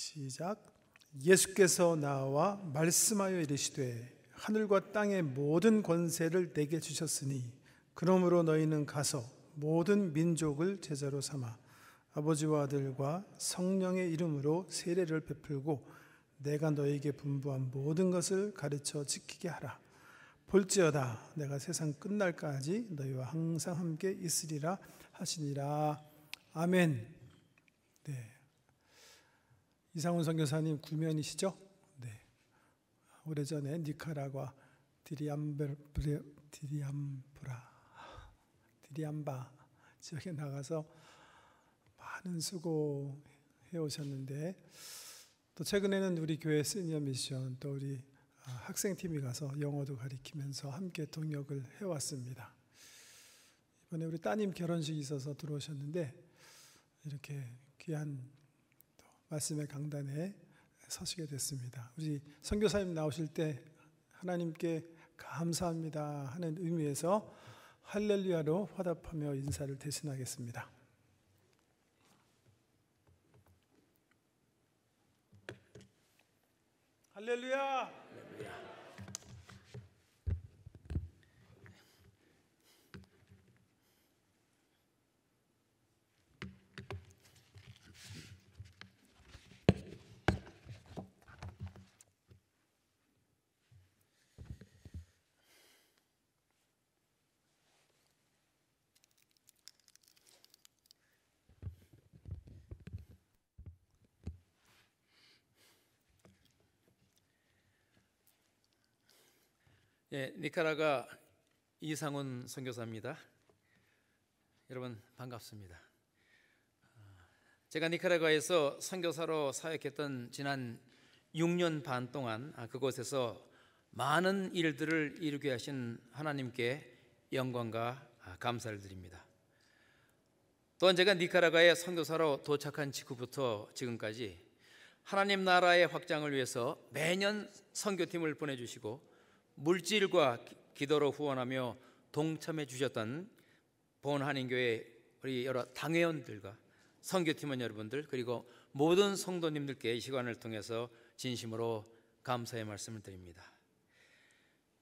시작. 예수께서 나와 말씀하여 이르시되 하늘과 땅의 모든 권세를 내게 주셨으니 그러므로 너희는 가서 모든 민족을 제자로 삼아 아버지와 아들과 성령의 이름으로 세례를 베풀고 내가 너에게 분부한 모든 것을 가르쳐 지키게 하라. 볼지어다 내가 세상 끝날까지 너희와 항상 함께 있으리라 하시니라. 아멘. 네. 이상훈 선교사님 구면이시죠? 네. 오래전에 니카라과 디리암벨, 디리암브라, 디리암바 지역에 나가서 많은 수고해 오셨는데 또 최근에는 우리 교회 시니어 미션 또 우리 아, 학생팀이 가서 영어도 가리키면서 함께 동역을 해왔습니다. 이번에 우리 따님 결혼식이 있어서 들어오셨는데 이렇게 귀한 말씀의 강단에 서시게 됐습니다. 우리 선교사님 나오실 때 하나님께 감사합니다 하는 의미에서 할렐루야로 화답하며 인사를 대신하겠습니다. 할렐루야! 예, 니카라가 이상훈 선교사입니다. 여러분 반갑습니다. 제가 니카라과에서 선교사로 사역했던 지난 6년 반 동안 아, 그곳에서 많은 일들을 이루게 하신 하나님께 영광과 아, 감사를 드립니다. 또한 제가 니카라과에 선교사로 도착한 직후부터 지금까지 하나님 나라의 확장을 위해서 매년 선교팀을 보내주시고 물질과 기도로 후원하며 동참해 주셨던 본 한인교회 우리 여러 당회원들과 선교팀원 여러분들 그리고 모든 성도님들께 이 시간을 통해서 진심으로 감사의 말씀을 드립니다.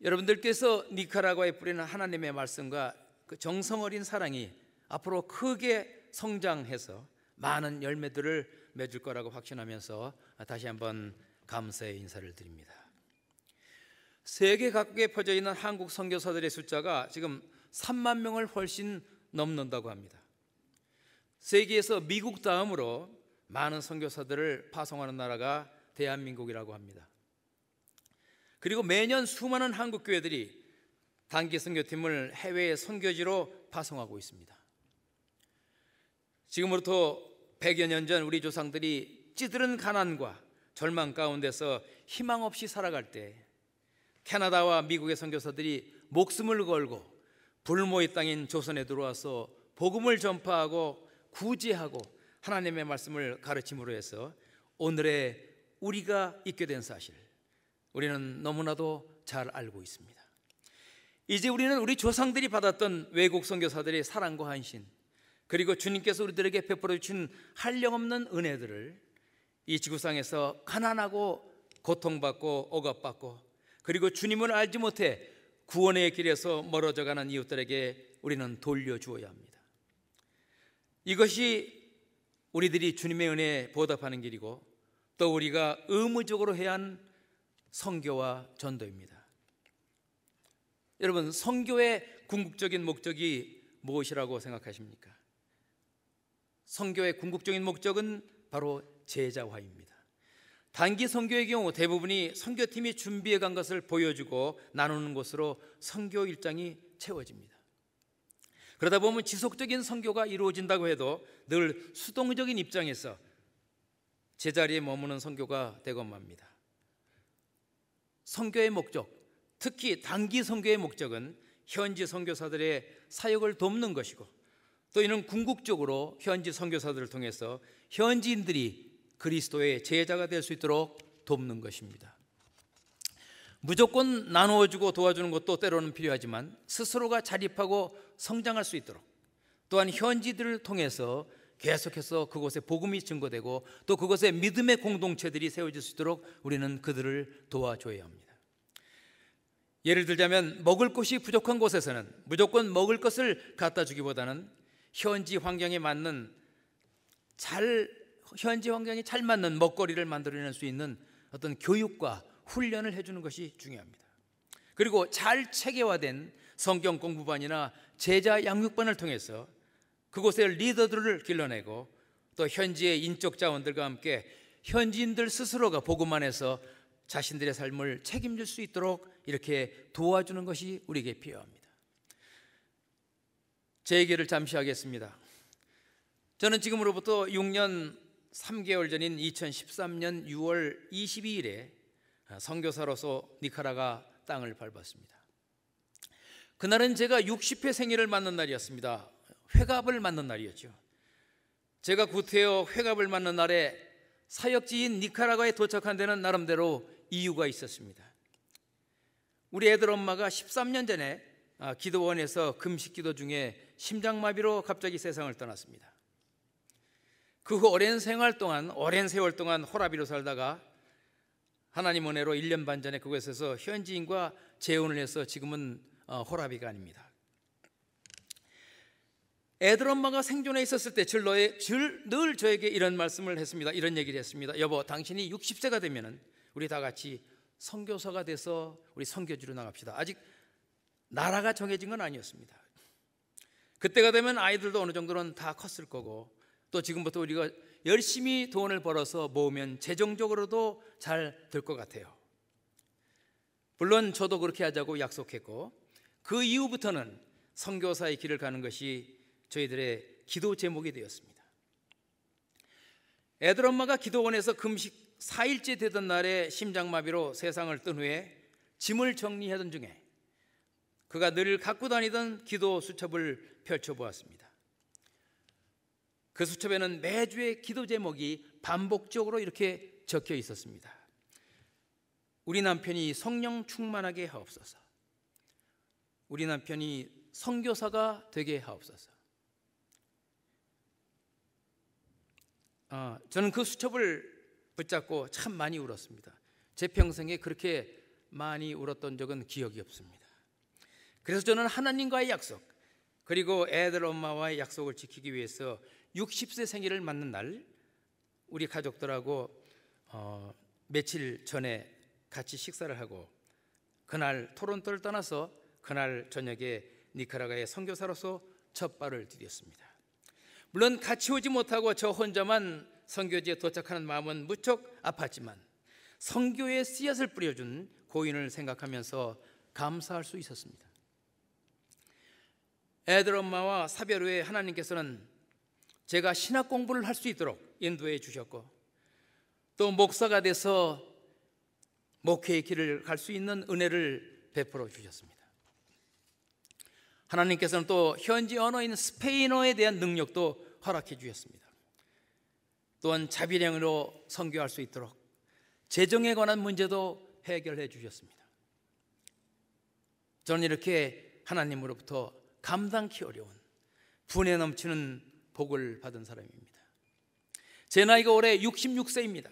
여러분들께서 니카라과에 뿌리는 하나님의 말씀과 그 정성어린 사랑이 앞으로 크게 성장해서 많은 열매들을 맺을 거라고 확신하면서 다시 한번 감사의 인사를 드립니다. 세계 각국에 퍼져 있는 한국 선교사들의 숫자가 지금 3만 명을 훨씬 넘는다고 합니다. 세계에서 미국 다음으로 많은 선교사들을 파송하는 나라가 대한민국이라고 합니다. 그리고 매년 수많은 한국 교회들이 단기 선교팀을 해외 선교지로 파송하고 있습니다. 지금으로부터 100여 년 전 우리 조상들이 찌들은 가난과 절망 가운데서 희망 없이 살아갈 때 캐나다와 미국의 선교사들이 목숨을 걸고 불모의 땅인 조선에 들어와서 복음을 전파하고 구제하고 하나님의 말씀을 가르침으로 해서 오늘의 우리가 있게 된 사실 우리는 너무나도 잘 알고 있습니다. 이제 우리는 우리 조상들이 받았던 외국 선교사들의 사랑과 한신 그리고 주님께서 우리들에게 베풀어 주신 한량없는 은혜들을 이 지구상에서 가난하고 고통받고 억압받고 그리고 주님을 알지 못해 구원의 길에서 멀어져 가는 이웃들에게 우리는 돌려주어야 합니다. 이것이 우리들이 주님의 은혜에 보답하는 길이고 또 우리가 의무적으로 해야 한 성교와 전도입니다. 여러분, 성교의 궁극적인 목적이 무엇이라고 생각하십니까? 성교의 궁극적인 목적은 바로 제자화입니다. 단기 선교의 경우 대부분이 선교팀이 준비해 간 것을 보여주고 나누는 것으로 선교 일정이 채워집니다. 그러다 보면 지속적인 선교가 이루어진다고 해도 늘 수동적인 입장에서 제자리에 머무는 선교가 되건 맙니다. 선교의 목적, 특히 단기 선교의 목적은 현지 선교사들의 사역을 돕는 것이고 또 이는 궁극적으로 현지 선교사들을 통해서 현지인들이 그리스도의 제자가 될 수 있도록 돕는 것입니다. 무조건 나누어주고 도와주는 것도 때로는 필요하지만 스스로가 자립하고 성장할 수 있도록 또한 현지들을 통해서 계속해서 그곳에 복음이 증거되고 또 그곳에 믿음의 공동체들이 세워질 수 있도록 우리는 그들을 도와줘야 합니다. 예를 들자면 먹을 곳이 부족한 곳에서는 무조건 먹을 것을 갖다 주기보다는 현지 환경에 맞는 잘 현지 환경에 잘 맞는 먹거리를 만들어낼 수 있는 어떤 교육과 훈련을 해주는 것이 중요합니다. 그리고 잘 체계화된 성경 공부반이나 제자 양육반을 통해서 그곳의 리더들을 길러내고 또 현지의 인적 자원들과 함께 현지인들 스스로가 복음 안에서 자신들의 삶을 책임질 수 있도록 이렇게 도와주는 것이 우리에게 필요합니다. 제 얘기를 잠시 하겠습니다. 저는 지금으로부터 6년 3개월 전인 2013년 6월 22일에 선교사로서 니카라가 땅을 밟았습니다. 그날은 제가 60회 생일을 맞는 날이었습니다. 회갑을 맞는 날이었죠. 제가 구태여 회갑을 맞는 날에 사역지인 니카라과에 도착한 데는 나름대로 이유가 있었습니다. 우리 애들 엄마가 13년 전에 아, 기도원에서 금식 기도 중에 심장마비로 갑자기 세상을 떠났습니다. 그후 오랜 생활 동안 오랜 세월 동안 호라비로 살다가 하나님 은혜로 1년 반 전에 그곳에서 현지인과 재혼을 해서 지금은 어, 호라비가 아닙니다. 애들 엄마가 생존해 있었을 때늘 저에게 이런 말씀을 했습니다. 이런 얘기를 했습니다. 여보, 당신이 60세가 되면은 우리 다 같이 선교사가 돼서 우리 선교지로 나갑시다. 아직 나라가 정해진 건 아니었습니다. 그때가 되면 아이들도 어느 정도는 다 컸을 거고 또 지금부터 우리가 열심히 돈을 벌어서 모으면 재정적으로도 잘 될 것 같아요. 물론 저도 그렇게 하자고 약속했고 그 이후부터는 선교사의 길을 가는 것이 저희들의 기도 제목이 되었습니다. 애들 엄마가 기도원에서 금식 4일째 되던 날에 심장마비로 세상을 뜬 후에 짐을 정리하던 중에 그가 늘 갖고 다니던 기도 수첩을 펼쳐보았습니다. 그 수첩에는 매주의 기도 제목이 반복적으로 이렇게 적혀 있었습니다. 우리 남편이 성령 충만하게 하옵소서. 우리 남편이 선교사가 되게 하옵소서. 아, 저는 그 수첩을 붙잡고 참 많이 울었습니다. 제 평생에 그렇게 많이 울었던 적은 기억이 없습니다. 그래서 저는 하나님과의 약속, 그리고 애들 엄마와의 약속을 지키기 위해서 60세 생일을 맞는 날 우리 가족들하고 어, 며칠 전에 같이 식사를 하고 그날 토론토를 떠나서 그날 저녁에 니카라가의 선교사로서 첫 발을 디뎠습니다. 물론 같이 오지 못하고 저 혼자만 선교지에 도착하는 마음은 무척 아팠지만 선교의 씨앗을 뿌려준 고인을 생각하면서 감사할 수 있었습니다. 애들 엄마와 사별 후에 하나님께서는 제가 신학 공부를 할 수 있도록 인도해 주셨고 또 목사가 돼서 목회의 길을 갈 수 있는 은혜를 베풀어 주셨습니다. 하나님께서는 또 현지 언어인 스페인어에 대한 능력도 허락해 주셨습니다. 또한 자비량으로 선교할 수 있도록 재정에 관한 문제도 해결해 주셨습니다. 저는 이렇게 하나님으로부터 감당키 어려운 분에 넘치는 복을 받은 사람입니다. 제 나이가 올해 66세입니다.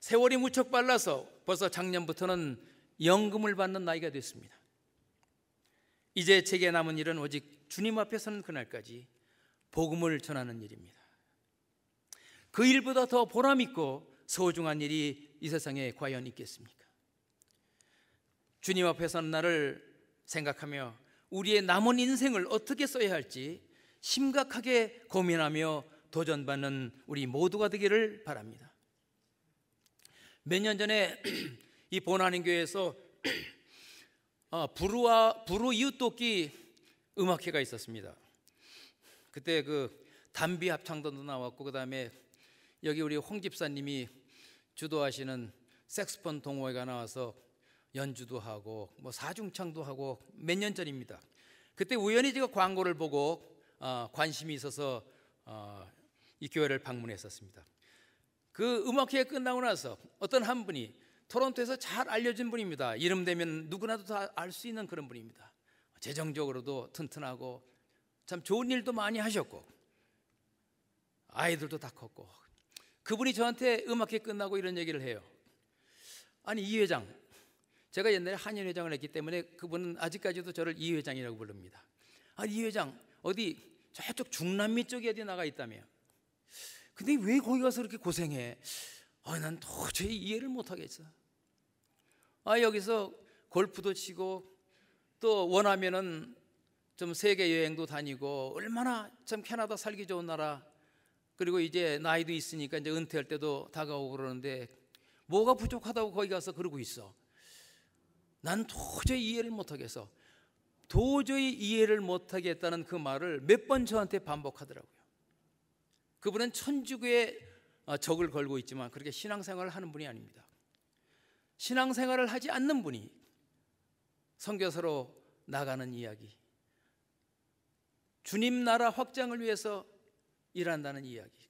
세월이 무척 빨라서 벌써 작년부터는 연금을 받는 나이가 됐습니다. 이제 제게 남은 일은 오직 주님 앞에 서는 그날까지 복음을 전하는 일입니다. 그 일보다 더 보람있고 소중한 일이 이 세상에 과연 있겠습니까? 주님 앞에 서는 나를 생각하며 우리의 남은 인생을 어떻게 써야 할지 심각하게 고민하며 도전받는 우리 모두가 되기를 바랍니다. 몇 년 전에 이 보나님교회에서 부르와 부르 이웃돕기 음악회가 있었습니다. 그때 그 담비 합창단도 나왔고 그다음에 여기 우리 홍 집사님이 주도하시는 색스폰 동호회가 나와서 연주도 하고 뭐 사중창도 하고 몇 년 전입니다. 그때 우연히 제가 광고를 보고 어, 관심이 있어서 어, 이 교회를 방문했었습니다. 그 음악회 끝나고 나서 어떤 한 분이 토론토에서 잘 알려진 분입니다. 이름 되면 누구나도 다 알 수 있는 그런 분입니다. 재정적으로도 튼튼하고 참 좋은 일도 많이 하셨고 아이들도 다 컸고 그분이 저한테 음악회 끝나고 이런 얘기를 해요. 아니 이 회장 제가 옛날에 한인 회장을 했기 때문에 그분은 아직까지도 저를 이 회장이라고 부릅니다. 아니 이 회장 어디 저쪽 중남미 쪽에 어디 나가 있다며. 근데 왜 거기 가서 그렇게 고생해? 아, 난 도저히 이해를 못 하겠어. 아, 여기서 골프도 치고 또 원하면은 좀 세계 여행도 다니고 얼마나 참 캐나다 살기 좋은 나라 그리고 이제 나이도 있으니까 이제 은퇴할 때도 다가오고 그러는데 뭐가 부족하다고 거기 가서 그러고 있어. 난 도저히 이해를 못 하겠어. 도저히 이해를 못하겠다는 그 말을 몇 번 저한테 반복하더라고요. 그분은 천주교의 어, 적을 걸고 있지만 그렇게 신앙생활을 하는 분이 아닙니다. 신앙생활을 하지 않는 분이 선교사로 나가는 이야기, 주님 나라 확장을 위해서 일한다는 이야기,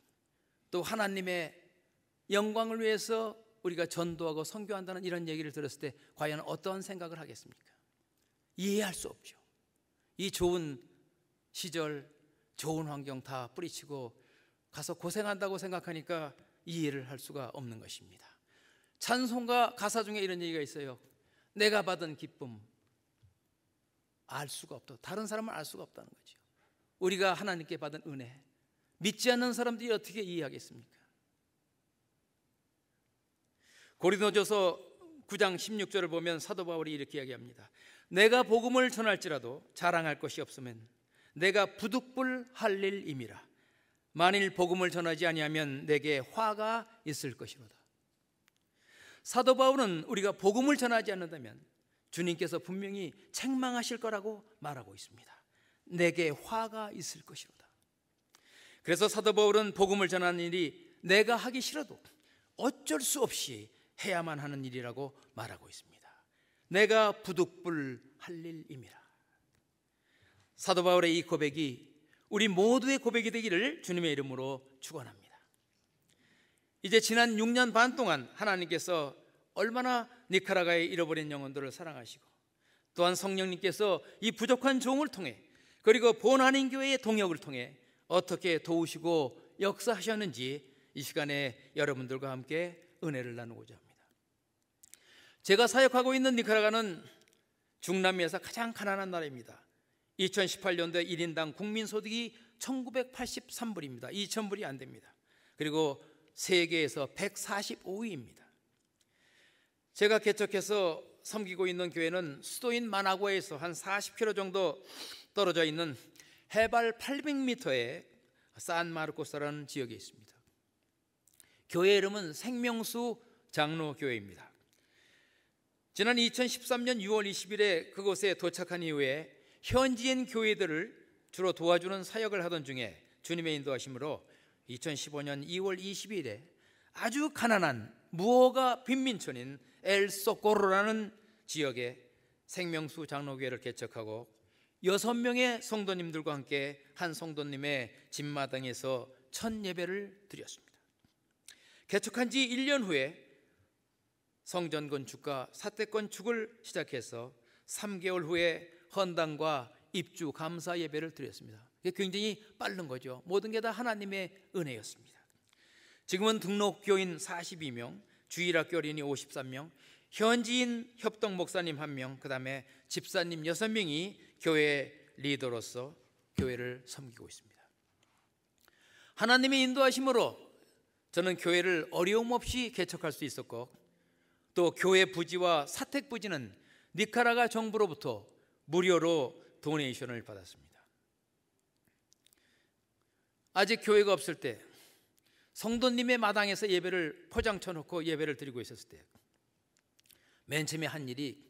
또 하나님의 영광을 위해서 우리가 전도하고 선교한다는 이런 얘기를 들었을 때 과연 어떠한 생각을 하겠습니까? 이해할 수 없죠. 이 좋은 시절, 좋은 환경 다 뿌리치고 가서 고생한다고 생각하니까 이해를 할 수가 없는 것입니다. 찬송가 가사 중에 이런 얘기가 있어요. 내가 받은 기쁨 알 수가 없다. 다른 사람은 알 수가 없다는 거죠. 우리가 하나님께 받은 은혜 믿지 않는 사람들이 어떻게 이해하겠습니까? 고린도전서 9장 16절을 보면 사도 바울이 이렇게 이야기합니다. 내가 복음을 전할지라도 자랑할 것이 없으면 내가 부득불할 일임이라. 만일 복음을 전하지 아니하면 내게 화가 있을 것이로다. 사도 바울은 우리가 복음을 전하지 않는다면 주님께서 분명히 책망하실 거라고 말하고 있습니다. 내게 화가 있을 것이로다. 그래서 사도 바울은 복음을 전하는 일이 내가 하기 싫어도 어쩔 수 없이 해야만 하는 일이라고 말하고 있습니다. 내가 부득불할 일임이라. 사도 바울의 이 고백이 우리 모두의 고백이 되기를 주님의 이름으로 축원합니다. 이제 지난 6년 반 동안 하나님께서 얼마나 니카라가에 잃어버린 영혼들을 사랑하시고 또한 성령님께서 이 부족한 종을 통해 그리고 본한인 교회의 동역을 통해 어떻게 도우시고 역사하셨는지 이 시간에 여러분들과 함께 은혜를 나누고자 합니다. 제가 사역하고 있는 니카라가는 중남미에서 가장 가난한 나라입니다. 2018년도에 1인당 국민소득이 1983불입니다. 2000불이 안 됩니다. 그리고 세계에서 145위입니다. 제가 개척해서 섬기고 있는 교회는 수도인 마나고에서 한 40km 정도 떨어져 있는 해발 800m의 산 마르코스라는 지역에 있습니다. 교회 이름은 생명수 장로교회입니다. 지난 2013년 6월 20일에 그곳에 도착한 이후에 현지인 교회들을 주로 도와주는 사역을 하던 중에 주님의 인도하심으로 2015년 2월 20일에 아주 가난한 무허가 빈민촌인 엘소코르라는 지역에 생명수 장로교회를 개척하고 여섯 명의 성도님들과 함께 한 성도님의 집마당에서 첫 예배를 드렸습니다. 개척한 지 1년 후에 성전 건축과 사태 건축을 시작해서 3개월 후에 헌당과 입주 감사 예배를 드렸습니다. 굉장히 빠른 거죠. 모든 게 다 하나님의 은혜였습니다. 지금은 등록교인 42명, 주일학교 어린이 53명, 현지인 협동 목사님 1명, 그 다음에 집사님 6명이 교회 리더로서 교회를 섬기고 있습니다. 하나님의 인도하심으로 저는 교회를 어려움 없이 개척할 수 있었고 또 교회 부지와 사택 부지는 니카라가 정부로부터 무료로 도네이션을 받았습니다. 아직 교회가 없을 때 성도님의 마당에서 예배를 포장 쳐놓고 예배를 드리고 있었을 때 맨 처음에 한 일이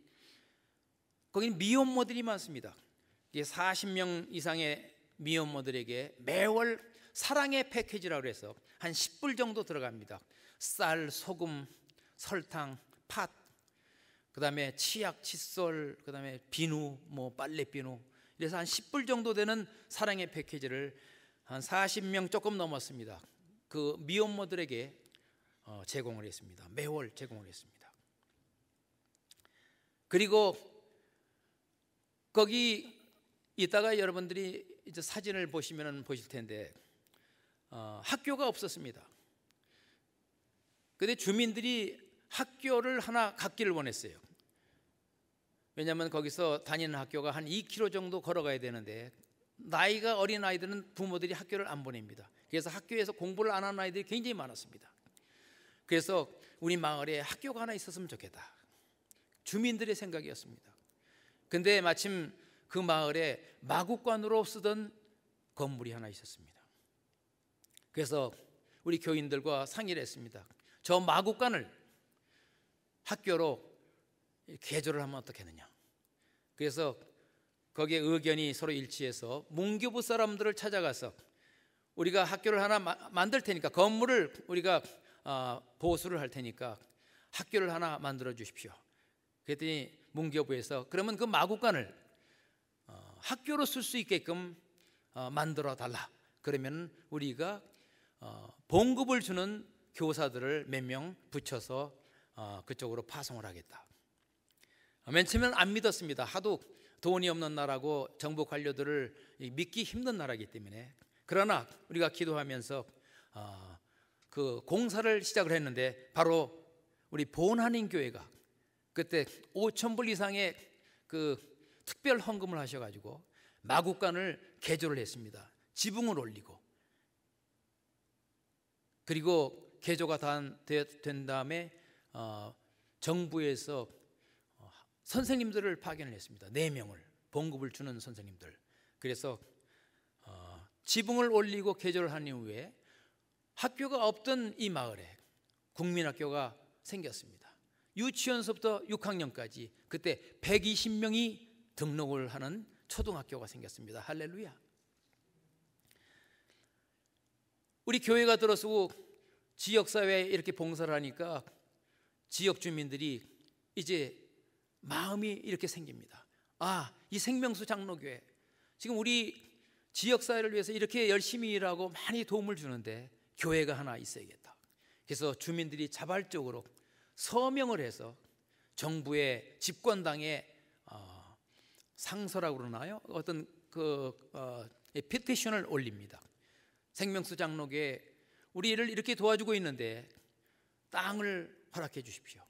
거기 미혼모들이 많습니다. 40명 이상의 미혼모들에게 매월 사랑의 패키지라고 해서 한 10불 정도 들어갑니다. 쌀, 소금, 설탕, 팥, 그 다음에 치약, 칫솔, 그 다음에 비누, 뭐 빨래 비누. 그래서 한 10불 정도 되는 사랑의 패키지를 한 40명 조금 넘었습니다. 그 미혼모들에게 어, 제공을 했습니다. 매월 제공을 했습니다. 그리고 거기 이따가 여러분들이 이제 사진을 보시면 보실 텐데 어, 학교가 없었습니다. 근데 주민들이 학교를 하나 갖기를 원했어요. 왜냐하면 거기서 다니는 학교가 한 2km 정도 걸어가야 되는데 나이가 어린 아이들은 부모들이 학교를 안 보냅니다. 그래서 학교에서 공부를 안 하는 아이들이 굉장히 많았습니다. 그래서 우리 마을에 학교가 하나 있었으면 좋겠다. 주민들의 생각이었습니다. 근데 마침 그 마을에 마국관으로 쓰던 건물이 하나 있었습니다. 그래서 우리 교인들과 상의를 했습니다. 저 마국관을 학교로 개조를 하면 어떻겠느냐. 그래서 거기에 의견이 서로 일치해서 문교부 사람들을 찾아가서 우리가 학교를 하나 만들 테니까 건물을 우리가 아, 보수를 할 테니까 학교를 하나 만들어 주십시오. 그랬더니 문교부에서 그러면 그 마구간을 어, 학교로 쓸 수 있게끔 어, 만들어 달라. 그러면 우리가 어, 봉급을 주는 교사들을 몇 명 붙여서 어, 그쪽으로 파송을 하겠다. 맨 처음에는 안 믿었습니다. 하도 돈이 없는 나라고 정부 관료들을 믿기 힘든 나라이기 때문에 그러나 우리가 기도하면서 어, 그 공사를 시작을 했는데 바로 우리 본한인 교회가 그때 5천 불 이상의 그 특별 헌금을 하셔가지고 마구간을 개조를 했습니다. 지붕을 올리고 그리고 개조가 된 다음에 어, 정부에서 어, 선생님들을 파견을 했습니다. 네 명을 봉급을 주는 선생님들. 그래서 어, 지붕을 올리고 개조를 한 이후에 학교가 없던 이 마을에 국민학교가 생겼습니다. 유치원서부터 6학년까지 그때 120명이 등록을 하는 초등학교가 생겼습니다. 할렐루야. 우리 교회가 들어서고 지역사회에 이렇게 봉사를 하니까 지역 주민들이 이제 마음이 이렇게 생깁니다. 아, 이 생명수 장로교회 지금 우리 지역 사회를 위해서 이렇게 열심히 일하고 많이 도움을 주는데 교회가 하나 있어야겠다. 그래서 주민들이 자발적으로 서명을 해서 정부의 집권당의 어, 상서라고 그러나요? 어떤 그 어, 피티션을 예, 올립니다. 생명수 장로교회 우리를 이렇게 도와주고 있는데 땅을 허락해 주십시오.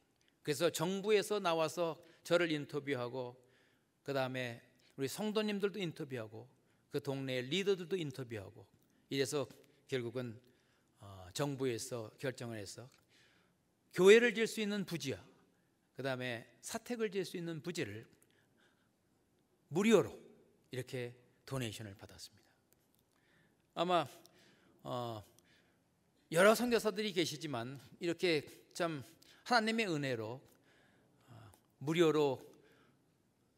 그래서 정부에서 나와서 저를 인터뷰하고 그 다음에 우리 성도님들도 인터뷰하고 그 동네의 리더들도 인터뷰하고 이래서 결국은 어, 정부에서 결정을 해서 교회를 지을 수 있는 부지와 그 다음에 사택을 지을 수 있는 부지를 무료로 이렇게 도네이션을 받았습니다. 아마 어, 여러 선교사들이 계시지만 이렇게 참 하나님의 은혜로 어, 무료로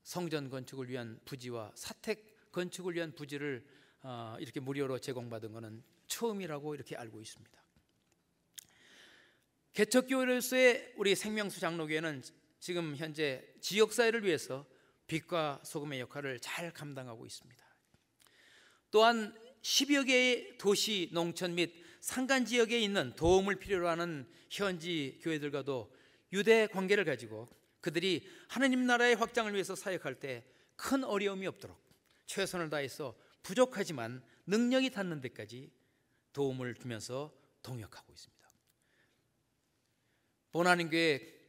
성전 건축을 위한 부지와 사택 건축을 위한 부지를 어, 이렇게 무료로 제공받은 것은 처음이라고 이렇게 알고 있습니다. 개척교회로서의 우리 생명수 장로교회는 지금 현재 지역사회를 위해서 빛과 소금의 역할을 잘 감당하고 있습니다. 또한 10여 개의 도시, 농촌 및 산간 지역에 있는 도움을 필요로 하는 현지 교회들과도 유대 관계를 가지고 그들이 하나님 나라의 확장을 위해서 사역할 때 큰 어려움이 없도록 최선을 다해서 부족하지만 능력이 닿는 데까지 도움을 주면서 동역하고 있습니다. 보나님교회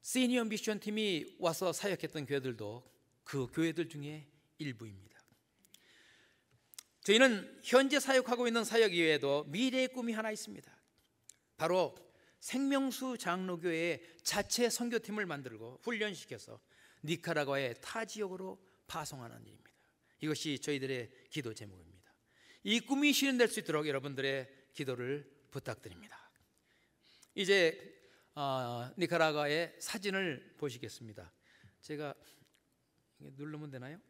시니어 미션 팀이 와서 사역했던 교회들도 그 교회들 중에 일부입니다. 저희는 현재 사역하고 있는 사역 이외에도 미래의 꿈이 하나 있습니다. 바로 생명수 장로교회의 자체 선교팀을 만들고 훈련시켜서 니카라과의 타 지역으로 파송하는 일입니다. 이것이 저희들의 기도 제목입니다. 이 꿈이 실현될 수 있도록 여러분들의 기도를 부탁드립니다. 이제 어, 니카라과의 사진을 보시겠습니다. 제가 누르면 되나요?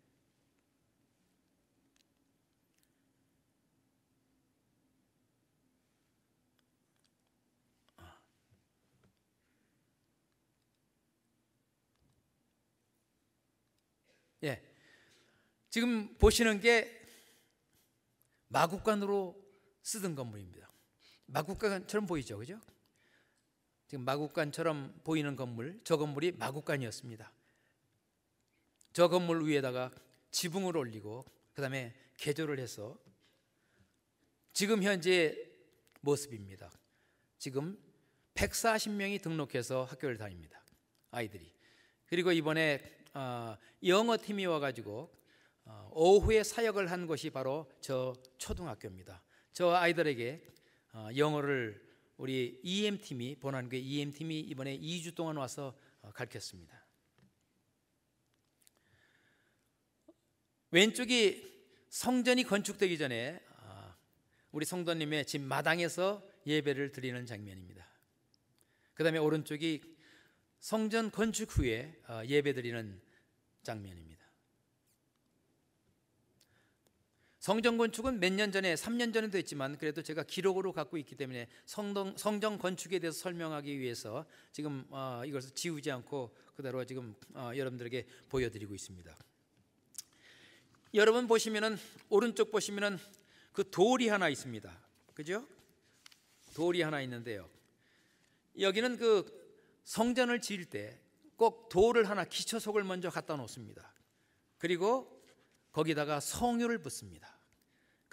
지금 보시는 게 마국간으로 쓰던 건물입니다. 마국간처럼 보이죠, 그죠? 지금 마국간처럼 보이는 건물, 저 건물이 마국간이었습니다. 저 건물 위에다가 지붕을 올리고 그 다음에 개조를 해서 지금 현재 모습입니다. 지금 140명이 등록해서 학교를 다닙니다. 아이들이. 그리고 이번에 아, 영어팀이 와가지고 어, 오후에 사역을 한 것이 바로 저 초등학교입니다. 저 아이들에게 어, 영어를 우리 EM팀이 보안교 EM팀이 이번에 2주 동안 와서 어, 가르쳤습니다. 왼쪽이 성전이 건축되기 전에 우리 성도님의 집 마당에서 예배를 드리는 장면입니다. 그 다음에 오른쪽이 성전 건축 후에 예배 드리는 장면입니다. 성전 건축은 몇 년 전에 3년 전에도 했지만 그래도 제가 기록으로 갖고 있기 때문에 성동, 성전 건축에 대해서 설명하기 위해서 지금 어, 이것을 지우지 않고 그대로 지금 어, 여러분들에게 보여드리고 있습니다. 여러분 보시면은 오른쪽 보시면은 그 돌이 하나 있습니다. 그죠? 돌이 하나 있는데요. 여기는 그 성전을 지을 때 꼭 돌을 하나 기초석을 먼저 갖다 놓습니다. 그리고 거기다가 성유를 붓습니다.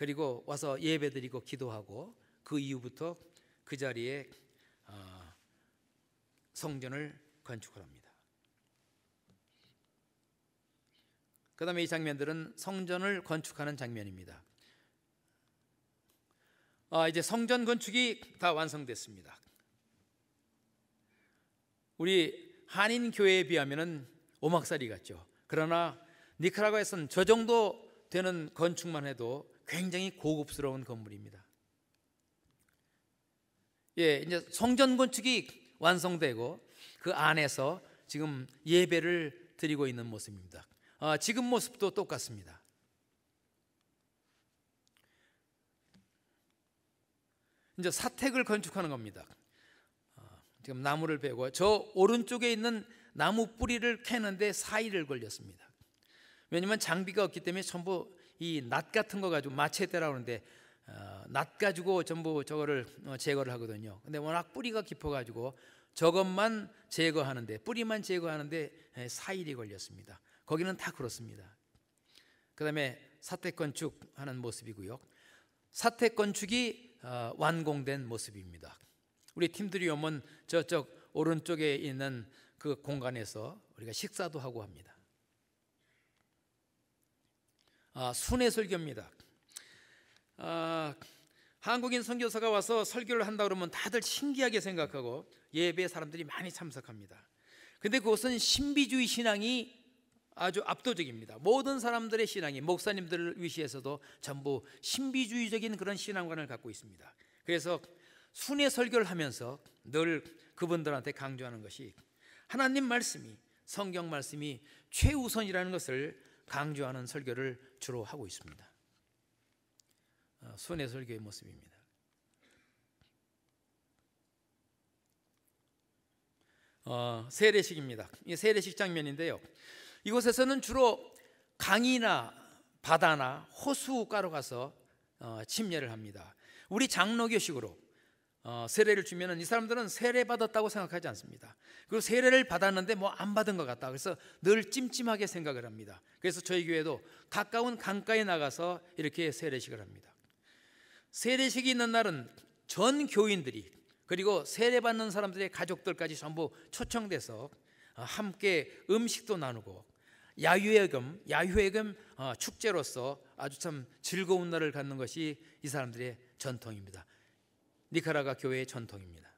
그리고 와서 예배드리고 기도하고 그 이후부터 그 자리에 어, 성전을 건축을 합니다. 그 다음에 이 장면들은 성전을 건축하는 장면입니다. 아, 이제 성전 건축이 다 완성됐습니다. 우리 한인 교회에 비하면은 오막살이 같죠. 그러나 니카라과에서는 저 정도 되는 건축만 해도 굉장히 고급스러운 건물입니다. 예, 이제 성전 건축이 완성되고 그 안에서 지금 예배를 드리고 있는 모습입니다. 아, 지금 모습도 똑같습니다. 이제 사택을 건축하는 겁니다. 아, 지금 나무를 베고 저 오른쪽에 있는 나무 뿌리를 캐는데 4일을 걸렸습니다. 왜냐면 장비가 없기 때문에 전부 이낫 같은 거 가지고 마체대라고 하는데 어, 낫 가지고 전부 저거를 어, 제거를 하거든요. 근데 워낙 뿌리가 깊어가지고 저것만 제거하는데 뿌리만 제거하는데 4일이 걸렸습니다. 거기는 다 그렇습니다. 그다음에 사태 건축하는 모습이고요. 사태 건축이 어, 완공된 모습입니다. 우리 팀들이 오면 저쪽 오른쪽에 있는 그 공간에서 우리가 식사도 하고 합니다. 아, 순회 설교입니다. 아, 한국인 선교사가 와서 설교를 한다 그러면 다들 신기하게 생각하고 예배 사람들이 많이 참석합니다. 근데 그것은 신비주의 신앙이 아주 압도적입니다. 모든 사람들의 신앙이 목사님들을 위시해서도 전부 신비주의적인 그런 신앙관을 갖고 있습니다. 그래서 순회 설교를 하면서 늘 그분들한테 강조하는 것이 하나님 말씀이 성경 말씀이 최우선이라는 것을 강조하는 설교를 주로 하고 있습니다. 순회 어, 설교의 모습입니다. 어, 세례식입니다. 세례식 장면인데요. 이곳에서는 주로 강이나 바다나 호수가로 가서 어, 침례를 합니다. 우리 장로교식으로 어, 세례를 주면은 이 사람들은 세례 받았다고 생각하지 않습니다. 그리고 세례를 받았는데 뭐 안 받은 것 같다. 그래서 늘 찜찜하게 생각을 합니다. 그래서 저희 교회도 가까운 강가에 나가서 이렇게 세례식을 합니다. 세례식이 있는 날은 전 교인들이 그리고 세례받는 사람들의 가족들까지 전부 초청돼서 어, 함께 음식도 나누고 야유회금 야유회금 어, 축제로서 아주 참 즐거운 날을 갖는 것이 이 사람들의 전통입니다. 니카라가 교회의 전통입니다.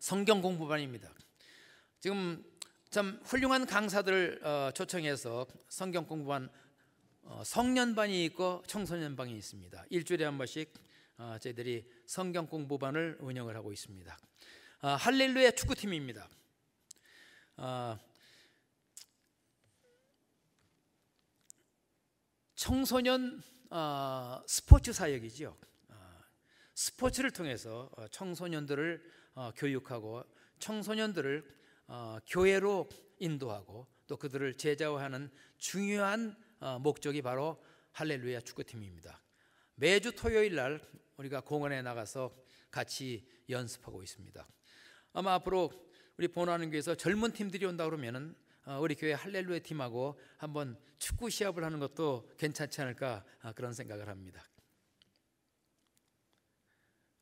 성경 공부반입니다. 지금 참 훌륭한 강사들을 어, 초청해서 성경 공부한 어, 성년반이 있고 청소년반이 있습니다. 일주일에 한 번씩 어, 저희들이 성경 공부반을 운영을 하고 있습니다. 아, 할렐루야 축구팀입니다. 아, 청소년 아, 스포츠 사역이지 스포츠를 통해서 청소년들을 교육하고 청소년들을 어, 교회로 인도하고 또 그들을 제자화하는 중요한 어, 목적이 바로 할렐루야 축구팀입니다. 매주 토요일 날 우리가 공원에 나가서 같이 연습하고 있습니다. 아마 앞으로 우리 본하는 교회에서 젊은 팀들이 온다 그러면은 어, 우리 교회 할렐루야 팀하고 한번 축구 시합을 하는 것도 괜찮지 않을까 그런 생각을 합니다.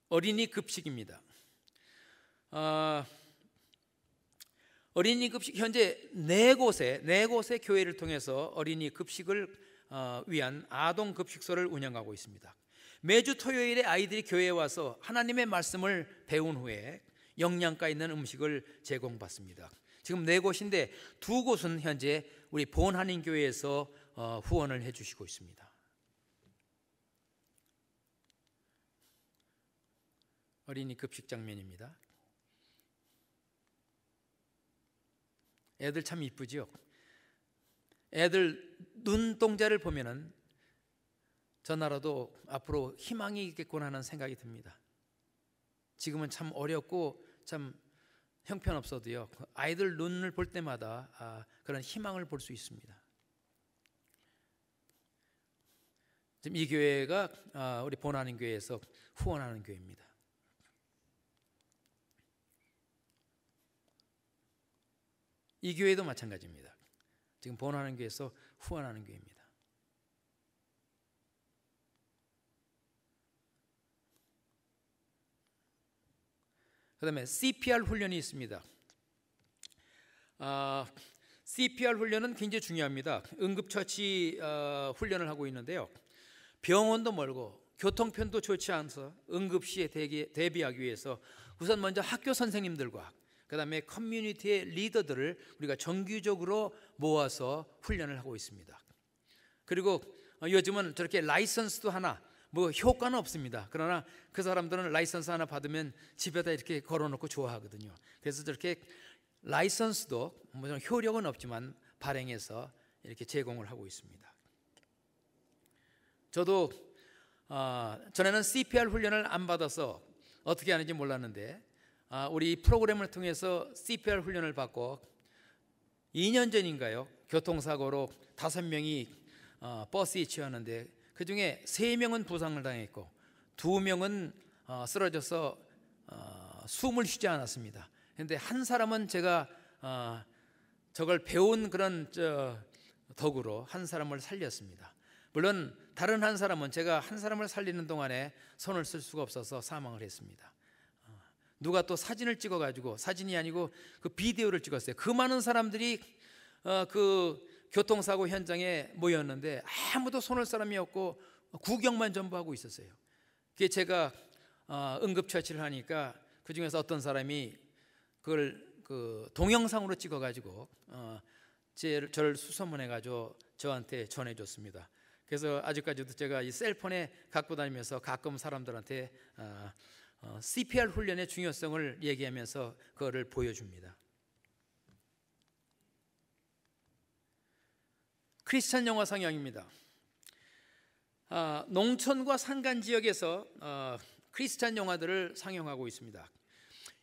어린이 급식입니다. 어, 어린이 급식 현재 네 곳에 네 곳의 교회를 통해서 어린이 급식을 어, 위한 아동 급식소를 운영하고 있습니다. 매주 토요일에 아이들이 교회에 와서 하나님의 말씀을 배운 후에 영양가 있는 음식을 제공받습니다. 지금 네 곳인데 두 곳은 현재 우리 본한인 교회에서 어, 후원을 해주시고 있습니다. 어린이 급식 장면입니다. 애들 참 이쁘지요. 애들 눈동자를 보면은 저 나라도 앞으로 희망이 있겠구나 하는 생각이 듭니다. 지금은 참 어렵고 참 형편없어도요. 아이들 눈을 볼 때마다 아, 그런 희망을 볼 수 있습니다. 지금 이 교회가 아, 우리 본하는 교회에서 후원하는 교회입니다. 이 교회도 마찬가지입니다. 지금 본하는 교회에서 후원하는 교회입니다. 그다음에 CPR 훈련이 있습니다. 아, CPR 훈련은 굉장히 중요합니다. 응급처치 어, 훈련을 하고 있는데요. 병원도 멀고 교통편도 좋지 않아서 응급시에 대비하기 위해서 우선 먼저 학교 선생님들과 그 다음에 커뮤니티의 리더들을 우리가 정기적으로 모아서 훈련을 하고 있습니다. 그리고 어, 요즘은 저렇게 라이선스도 하나, 뭐 효과는 없습니다. 그러나 그 사람들은 라이선스 하나 받으면 집에다 이렇게 걸어놓고 좋아하거든요. 그래서 저렇게 라이선스도 물론 뭐 효력은 없지만 발행해서 이렇게 제공을 하고 있습니다. 저도 어, 전에는 CPR 훈련을 안 받아서 어떻게 하는지 몰랐는데 아, 우리 프로그램을 통해서 CPR 훈련을 받고 2년 전인가요? 교통사고로 5명이 어, 버스에 취하는데 그 중에 3명은 부상을 당했고 2명은 어, 쓰러져서 어, 숨을 쉬지 않았습니다. 그런데 한 사람은 제가 저걸 배운 그런 덕으로 한 사람을 살렸습니다. 물론 다른 한 사람은 제가 한 사람을 살리는 동안에 손을 쓸 수가 없어서 사망을 했습니다. 누가 또 사진을 찍어가지고 사진이 아니고 그 비디오를 찍었어요. 그 많은 사람들이 어, 그 교통사고 현장에 모였는데 아무도 손을 사람이 없고 구경만 전부 하고 있었어요. 그게 제가 어, 응급처치를 하니까 그 중에서 어떤 사람이 그걸 그 동영상으로 찍어가지고 어, 제, 저를 수소문해가지고 저한테 전해줬습니다. 그래서 아직까지도 제가 이 셀폰에 갖고 다니면서 가끔 사람들한테 어, 어, CPR 훈련의 중요성을 얘기하면서 그거를 보여줍니다. 크리스찬 영화 상영입니다. 아, 농촌과 산간 지역에서 어, 크리스찬 영화들을 상영하고 있습니다.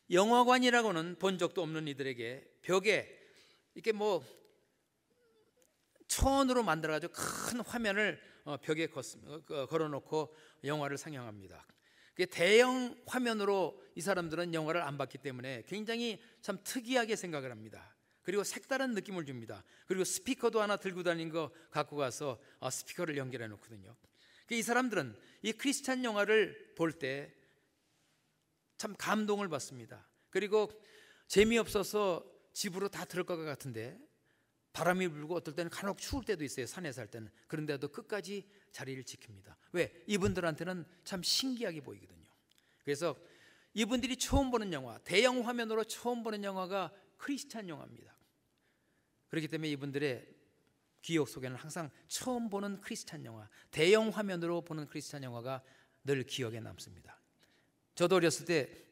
영화관이라고는 본 적도 없는 이들에게 벽에 이렇게 뭐 천으로 만들어가지고 큰 화면을 어, 벽에 걸어놓고 영화를 상영합니다. 대형 화면으로 이 사람들은 영화를 안 봤기 때문에 굉장히 참 특이하게 생각을 합니다. 그리고 색다른 느낌을 줍니다. 그리고 스피커도 하나 들고 다닌 거 갖고 가서 어, 스피커를 연결해 놓거든요. 그러니까 이 사람들은 이 크리스찬 영화를 볼 때 참 감동을 받습니다. 그리고 재미없어서 집으로 다 들을 것 같은데 바람이 불고 어떨 때는 간혹 추울 때도 있어요. 산에 살 때는. 그런데도 끝까지 자리를 지킵니다. 왜? 이분들한테는 참 신기하게 보이거든요. 그래서 이분들이 처음 보는 영화, 대형 화면으로 처음 보는 영화가 크리스찬 영화입니다. 그렇기 때문에 이분들의 기억 속에는 항상 처음 보는 크리스찬 영화, 대형 화면으로 보는 크리스찬 영화가 늘 기억에 남습니다. 저도 어렸을 때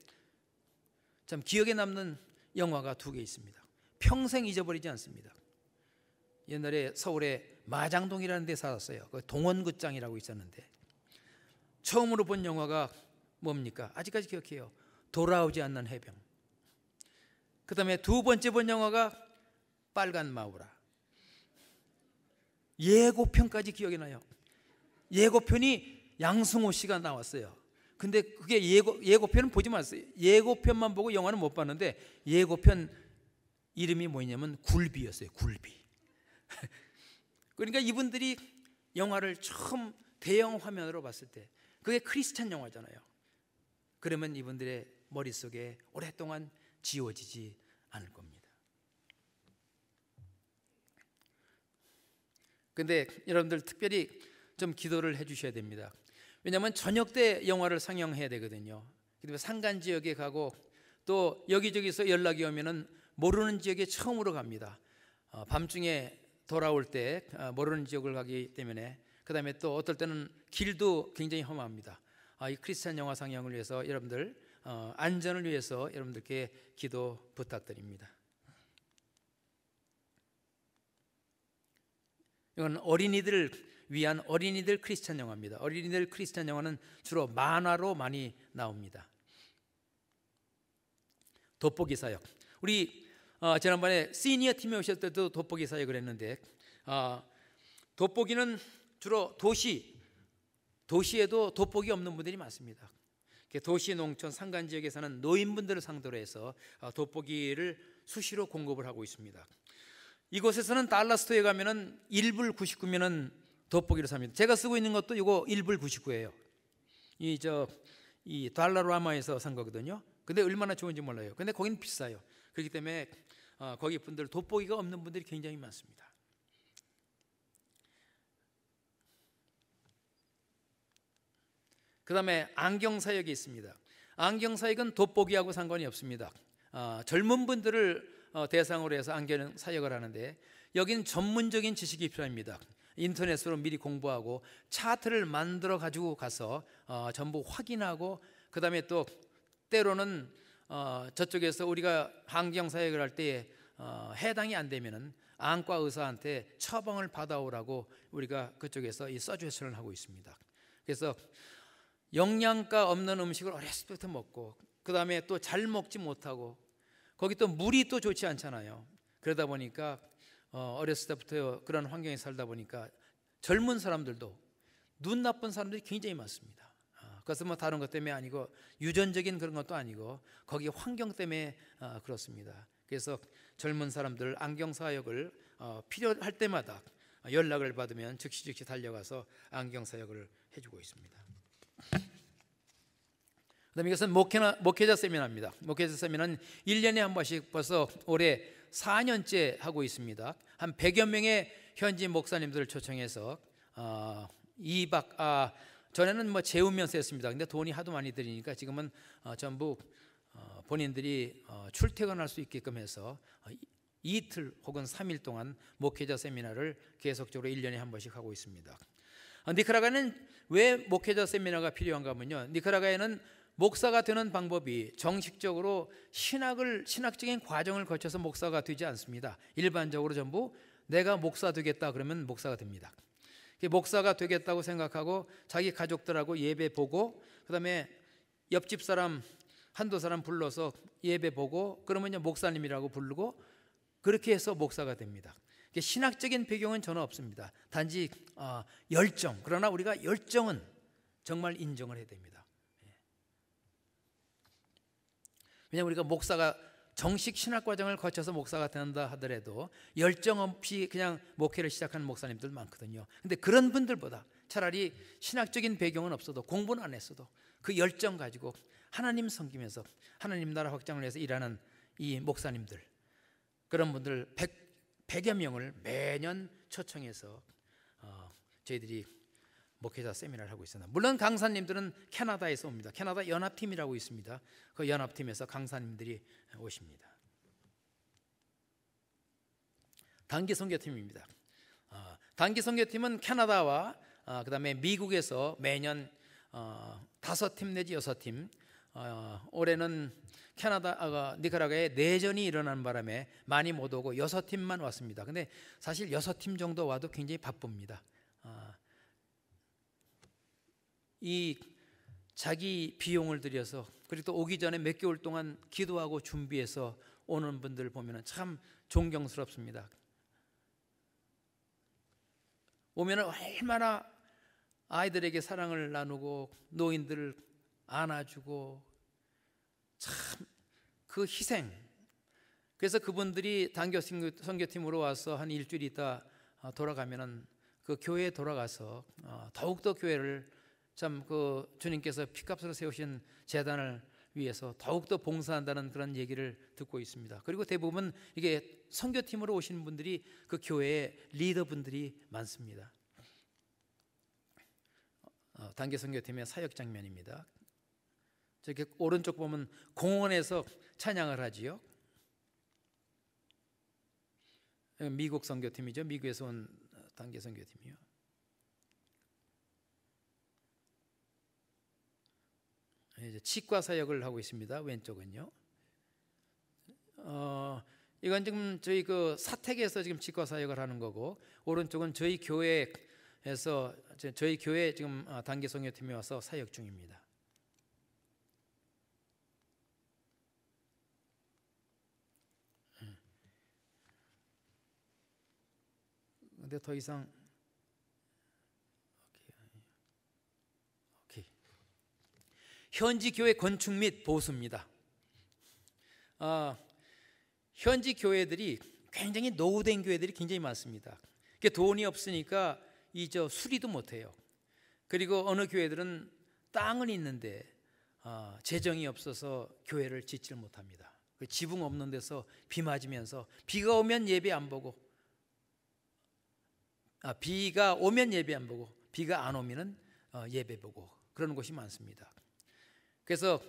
참 기억에 남는 영화가 두 개 있습니다. 평생 잊어버리지 않습니다. 옛날에 서울에 마장동이라는 데 살았어요. 그 동원극장이라고 있었는데 처음으로 본 영화가 뭡니까? 아직까지 기억해요. 돌아오지 않는 해병. 그 다음에 두 번째 본 영화가 빨간 마우라. 예고편까지 기억이 나요. 예고편이 양승호 씨가 나왔어요. 근데 그게 예고, 예고편은 보지 마세요. 예고편만 보고 영화는 못 봤는데 예고편 이름이 뭐냐면 굴비였어요. 굴비. 그러니까 이분들이 영화를 처음 대형 화면으로 봤을 때 그게 크리스찬 영화잖아요. 그러면 이분들의 머릿속에 오랫동안 지워지지 않을 겁니다. 근데 여러분들 특별히 좀 기도를 해 주셔야 됩니다. 왜냐하면 저녁 때 영화를 상영해야 되거든요. 그다음에 산간 지역에 가고 또 여기저기서 연락이 오면은 모르는 지역에 처음으로 갑니다. 어, 밤중에 돌아올 때 아, 모르는 지역을 가기 때문에 그 다음에 또 어떨 때는 길도 굉장히 험합니다. 아, 이 크리스찬 영화 상영을 위해서 여러분들 어, 안전을 위해서 여러분들께 기도 부탁드립니다. 이건 어린이들 위한 어린이들 크리스찬 영화입니다. 어린이들 크리스찬 영화는 주로 만화로 많이 나옵니다. 돋보기 사역. 우리 어, 지난번에 시니어 팀에 오셨을 때도 돋보기 사역그랬는데 어, 돋보기는 주로 도시 도시에도 돋보기 없는 분들이 많습니다. 도시 농촌 산간 지역에 사는 노인분들을 상대로 해서 어, 돋보기를 수시로 공급을 하고 있습니다. 이곳에서는 달러스토에 가면은 1불 99면은 돋보기를 삽니다. 제가 쓰고 있는 것도 이거 1불 99예요. 이 저이 이달러아마에서산 거거든요. 근데 얼마나 좋은지 몰라요. 근데 거긴 비싸요. 그렇기 때문에 어, 거기 분들 돋보기가 없는 분들이 굉장히 많습니다. 그 다음에 안경 사역이 있습니다. 안경 사역은 돋보기하고 상관이 없습니다. 어, 젊은 분들을 어, 대상으로 해서 안경 사역을 하는데 여기는 전문적인 지식이 필요합니다. 인터넷으로 미리 공부하고 차트를 만들어 가지고 가서 어, 전부 확인하고 그 다음에 또 때로는 어, 저쪽에서 우리가 환경 사역을 할 때에 어, 해당이 안 되면은 안과 의사한테 처방을 받아오라고 우리가 그쪽에서 이서주에설을 하고 있습니다. 그래서 영양가 없는 음식을 어렸을 때부터 먹고 그 다음에 또 잘 먹지 못하고 거기 또 물이 또 좋지 않잖아요. 그러다 보니까 어, 어렸을 때부터 그런 환경에 살다 보니까 젊은 사람들도 눈 나쁜 사람들이 굉장히 많습니다. 그것은 뭐 다른 것 때문에 아니고 유전적인 그런 것도 아니고 거기 환경 때문에 어, 그렇습니다. 그래서 젊은 사람들 안경 사역을 어, 필요할 때마다 연락을 받으면 즉시 즉시 달려가서 안경 사역을 해주고 있습니다. 그다음 이것은 목회나, 목회자 세미나입니다. 목회자 세미나는 1년에 한 번씩 벌써 올해 4년째 하고 있습니다. 한 100여 명의 현지 목사님들을 초청해서 어, 2박 아, 전에는 뭐 재우면서 했습니다. 근데 돈이 하도 많이 들이니까 지금은 어, 전부 어, 본인들이 어, 출퇴근할 수 있게끔 해서 어, 이틀 혹은 3일 동안 목회자 세미나를 계속적으로 1년에 한 번씩 하고 있습니다. 어, 니카라가는 왜 목회자 세미나가 필요한가 하면요. 니카라가에는 목사가 되는 방법이 정식적으로 신학을 신학적인 과정을 거쳐서 목사가 되지 않습니다. 일반적으로 전부 내가 목사 되겠다 그러면 목사가 됩니다. 목사가 되겠다고 생각하고 자기 가족들하고 예배 보고 그다음에 옆집 사람 한두 사람 불러서 예배 보고 그러면요 목사님이라고 부르고 그렇게 해서 목사가 됩니다. 신학적인 배경은 전혀 없습니다. 단지 어, 열정. 그러나 우리가 열정은 정말 인정을 해야 됩니다. 예. 왜냐하면 우리가 목사가 정식 신학 과정을 거쳐서 목사가 된다 하더라도 열정 없이 그냥 목회를 시작하는 목사님들 많거든요. 근데 그런 분들보다 차라리 신학적인 배경은 없어도 공부는 안 했어도 그 열정 가지고 하나님 섬기면서 하나님 나라 확장을 위해서 일하는 이 목사님들 그런 분들 100, 여 명을 매년 초청해서 어, 저희들이 목회자 세미나를 하고 있습니다. 물론 강사님들은 캐나다에서 옵니다. 캐나다 연합팀이라고 있습니다. 그 연합팀에서 강사님들이 오십니다. 단기 선교팀입니다. 어, 단기 선교팀은 캐나다와 어, 그다음에 미국에서 매년 어, 다섯 어, 팀 내지 여섯 팀 어, 올해는 캐나다 어, 니카라과에 내전이 일어난 바람에 많이 못 오고 여섯 팀만 왔습니다. 근데 사실 여섯 팀 정도 와도 굉장히 바쁩니다. 이 자기 비용을 들여서 그리고 또 오기 전에 몇 개월 동안 기도하고 준비해서 오는 분들 보면참 존경스럽습니다. 오면 얼마나 아이들에게 사랑을 나누고 노인들을 안아주고 참 그 희생 그래서 그분들이 단교 선교팀으로 와서 한 일주일 있다 어, 돌아가면그 교회에 돌아가서 어, 더욱더 교회를 참그 주님께서 피값으로 세우신 재단을 위해서 더욱더 봉사한다는 그런 얘기를 듣고 있습니다. 그리고 대부분 이게 선교팀으로 오시는 분들이 그 교회의 리더분들이 많습니다. 어, 단계 선교팀의 사역 장면입니다. 저기 오른쪽 보면 공원에서 찬양을 하지요. 미국 선교팀이죠. 미국에서 온 단계 선교팀이요. 예, 이제 치과 사역을 하고 있습니다. 왼쪽은요. 어, 이건 지금 저희 그 사택에서 지금 치과 사역을 하는 거고 오른쪽은 저희 교회에서 저희 교회 지금 어, 단기 성교팀에 와서 사역 중입니다. 예. 근데 더 이상 현지 교회 건축 및 보수입니다. 어, 아, 현지 교회들이 굉장히 노후된 교회들이 굉장히 많습니다. 그 돈이 없으니까 이저 수리도 못해요. 그리고 어느 교회들은 땅은 있는데 어, 재정이 없어서 교회를 짓질 못합니다. 그 지붕 없는 데서 비 맞으면서 비가 오면 예배 안 보고 아, 비가 오면 예배 안 보고 비가 안 오면은 어, 예배 보고 그런 곳이 많습니다. 그래서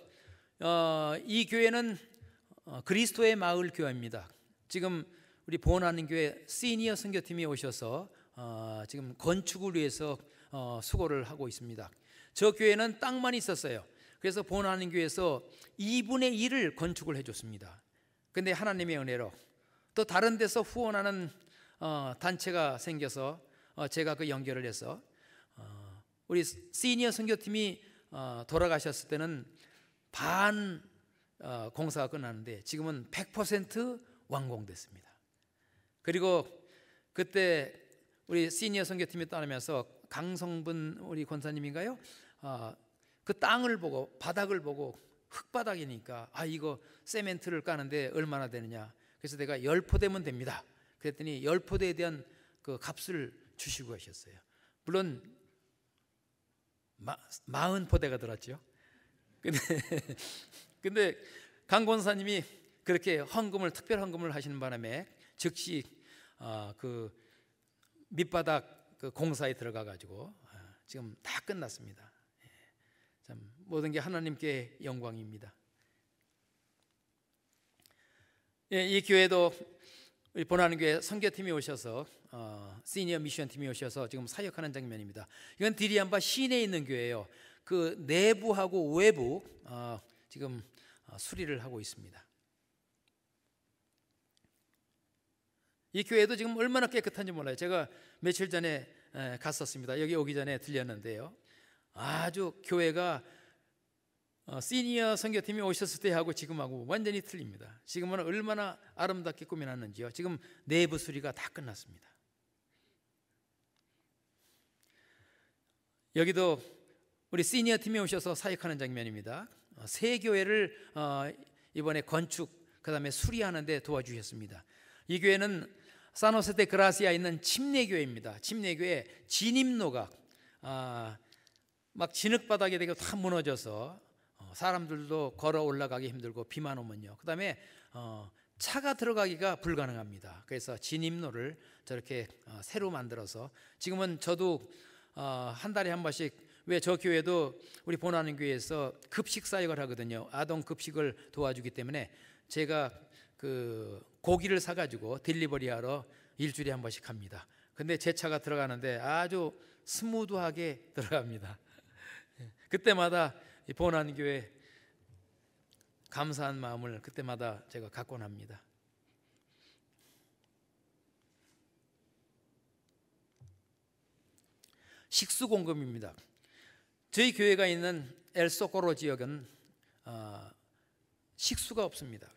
어, 이 교회는 어, 그리스도의 마을 교회입니다. 지금 우리 보원하는 교회 시니어 선교팀이 오셔서 어, 지금 건축을 위해서 어, 수고를 하고 있습니다. 저 교회는 땅만 있었어요. 그래서 보원하는 교회에서 2분의 1을 건축을 해줬습니다. 근데 하나님의 은혜로 또 다른 데서 후원하는 어, 단체가 생겨서 어, 제가 그 연결을 해서 어, 우리 시니어 선교팀이 어, 돌아가셨을 때는 반 어, 공사가 끝났는데 지금은 100% 완공됐습니다. 그리고 그때 우리 시니어 선교팀에 따르면서 강성분 우리 권사님인가요? 어, 그 땅을 보고 바닥을 보고 흙바닥이니까 아 이거 세멘트를 까는데 얼마나 되느냐 그래서 내가 열포 되면 됩니다 그랬더니 열포대에 대한 그 값을 주시고 하셨어요 물론 마, 흔 포대가 들었죠. 근데 근데 강 권사님이 그렇게 헌금을 특별 헌금을 하시는 바람에 즉시 어, 그 밑바닥 그 공사에 들어가 가지고 아, 지금 다 끝났습니다. 예. 참 모든 게 하나님께 영광입니다. 예, 이 교회도 우리 보나는 교회 선교팀이 오셔서 어, 시니어 미션 팀이 오셔서 지금 사역하는 장면입니다. 이건 디리안바 시내에 있는 교회예요. 그 내부하고 외부 어, 지금 어, 수리를 하고 있습니다. 이 교회도 지금 얼마나 깨끗한지 몰라요. 제가 며칠 전에 갔었습니다. 여기 오기 전에 들렸는데요. 아주 교회가 어, 시니어 선교팀이 오셨을 때 하고 지금하고 완전히 틀립니다. 지금은 얼마나 아름답게 꾸며놨는지요. 지금 내부 수리가 다 끝났습니다. 여기도 우리 시니어 팀이 오셔서 사역하는 장면입니다. 새 어, 교회를 어, 이번에 건축 그다음에 수리하는데 도와주셨습니다. 이 교회는 사노세테 그라시아 있는 침례교회입니다. 침례교회 진입로가 아, 막 진흙바닥에 되고 다 무너져서 사람들도 걸어 올라가기 힘들고 비만 오면요. 그 다음에 어, 차가 들어가기가 불가능합니다. 그래서 진입로를 저렇게 어, 새로 만들어서 지금은 저도 어, 한 달에 한 번씩 왜 저 교회도 우리 본하는 교회에서 급식 사역을 하거든요. 아동 급식을 도와주기 때문에 제가 그 고기를 사가지고 딜리버리하러 일주일에 한 번씩 갑니다 근데 제 차가 들어가는데 아주 스무드하게 들어갑니다. 예. 그때마다 이 본안교회 감사한 마음을 그때마다 제가 갖곤 합니다. 식수 공급입니다. 저희 교회가 있는 엘소코로 지역은 어, 식수가 없습니다.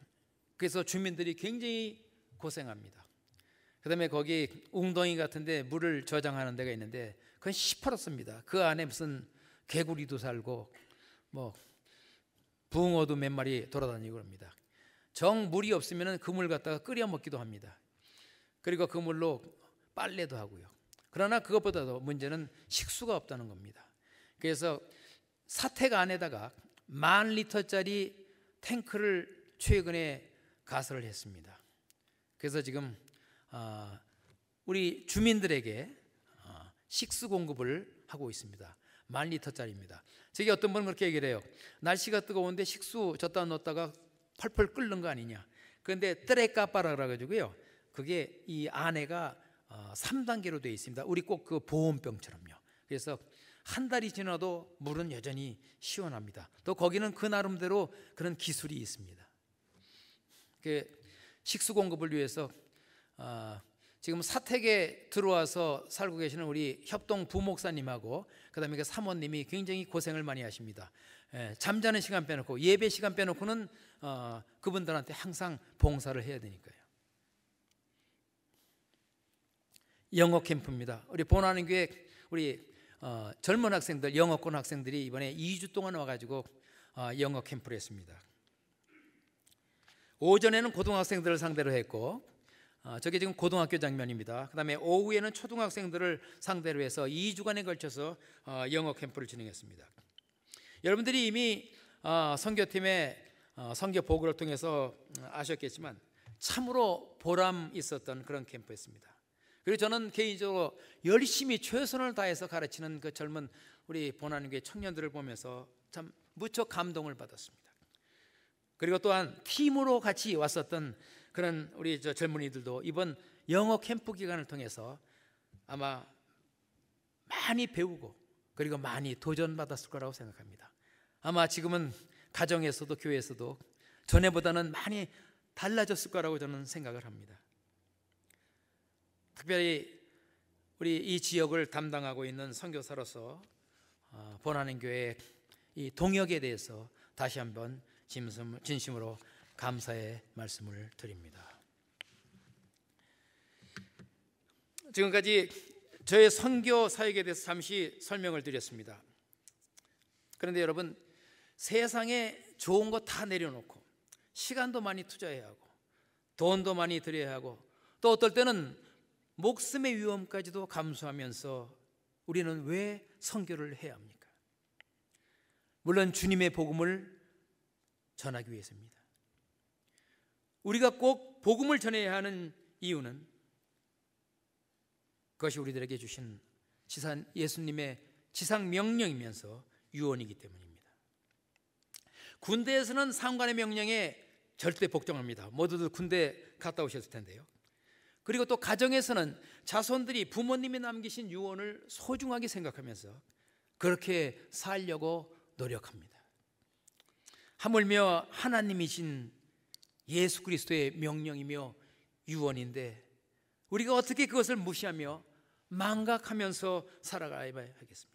그래서 주민들이 굉장히 고생합니다. 그다음에 거기 웅덩이 같은데 물을 저장하는 데가 있는데 그건 시퍼렇습니다. 그 안에 무슨 개구리도 살고 뭐 붕어도 몇 마리 돌아다니고 그럽니다. 정 물이 없으면 그물 갖다가 끓여 먹기도 합니다. 그리고 그 물로 빨래도 하고요. 그러나 그것보다도 문제는 식수가 없다는 겁니다. 그래서 사택 안에다가 만 리터짜리 탱크를 최근에 가설을 했습니다. 그래서 지금 아, 우리 주민들에게 아, 식수 공급을 하고 있습니다. 만 리터짜리입니다. 저기 어떤 분은 그렇게 얘기를 해요. 날씨가 뜨거운데 식수 젓다 넣었다가 펄펄 끓는 거 아니냐. 그런데 뜨레까빠라 그래가지고요. 그게 이 안에가 3단계로 어, 되어 있습니다. 우리 꼭 그 보온병처럼요. 그래서 한 달이 지나도 물은 여전히 시원합니다. 또 거기는 그 나름대로 그런 기술이 있습니다. 그 식수 공급을 위해서 어, 지금 사택에 들어와서 살고 계시는 우리 협동 부목사님하고 그다음에 그 사모님이 굉장히 고생을 많이 하십니다. 예, 잠자는 시간 빼놓고 예배 시간 빼놓고는 어, 그분들한테 항상 봉사를 해야 되니까요. 영어 캠프입니다. 우리 본하는 교회 우리 어, 젊은 학생들 영어권 학생들이 이번에 2주 동안 와가지고 어, 영어 캠프를 했습니다. 오전에는 고등학생들을 상대로 했고 어, 저게 지금 고등학교 장면입니다. 그 다음에 오후에는 초등학생들을 상대로 해서 2주간에 걸쳐서 어, 영어 캠프를 진행했습니다. 여러분들이 이미 어, 선교팀의 선교 보고를 통해서 아셨겠지만 참으로 보람 있었던 그런 캠프였습니다. 그리고 저는 개인적으로 열심히 최선을 다해서 가르치는 그 젊은 우리 보나님교회 청년들을 보면서 참 무척 감동을 받았습니다. 그리고 또한 팀으로 같이 왔었던 그런 우리 저 젊은이들도 이번 영어 캠프 기간을 통해서 아마 많이 배우고 그리고 많이 도전받았을 거라고 생각합니다. 아마 지금은 가정에서도 교회에서도 전에보다는 많이 달라졌을 거라고 저는 생각을 합니다. 특별히 우리 이 지역을 담당하고 있는 선교사로서 어, 본하는 교회 이 동역에 대해서 다시 한번 진심으로 감사의 말씀을 드립니다. 지금까지 저의 선교 사역에 대해서 잠시 설명을 드렸습니다. 그런데 여러분 세상에 좋은 거 다 내려놓고 시간도 많이 투자해야 하고 돈도 많이 들여야 하고 또 어떨 때는 목숨의 위험까지도 감수하면서 우리는 왜 선교를 해야 합니까? 물론 주님의 복음을 전하기 위해서입니다. 우리가 꼭 복음을 전해야 하는 이유는 그것이 우리들에게 주신 지산 예수님의 지상 명령이면서 유언이기 때문입니다. 군대에서는 상관의 명령에 절대 복종합니다. 모두들 군대 갔다 오셨을 텐데요. 그리고 또 가정에서는 자손들이 부모님이 남기신 유언을 소중하게 생각하면서 그렇게 살려고 노력합니다. 하물며 하나님이신 예수 그리스도의 명령이며 유언인데 우리가 어떻게 그것을 무시하며 망각하면서 살아가야 하겠습니까?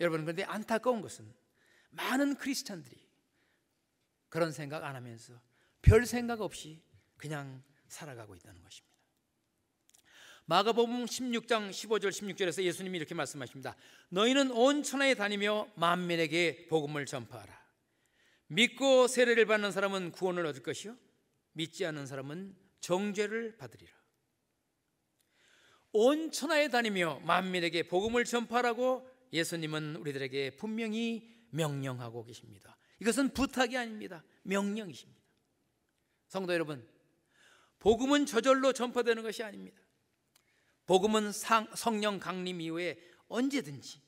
여러분 그런데 안타까운 것은 많은 크리스찬들이 그런 생각 안 하면서 별 생각 없이 그냥 살아가고 있다는 것입니다. 마가복음 16장 15절 16절에서 예수님이 이렇게 말씀하십니다. 너희는 온 천하에 다니며 만민에게 복음을 전파하라. 믿고 세례를 받는 사람은 구원을 얻을 것이요 믿지 않는 사람은 정죄를 받으리라. 온 천하에 다니며 만민에게 복음을 전파하라고 예수님은 우리들에게 분명히 명령하고 계십니다. 이것은 부탁이 아닙니다. 명령이십니다. 성도 여러분, 복음은 저절로 전파되는 것이 아닙니다. 복음은 상, 성령 강림 이후에 언제든지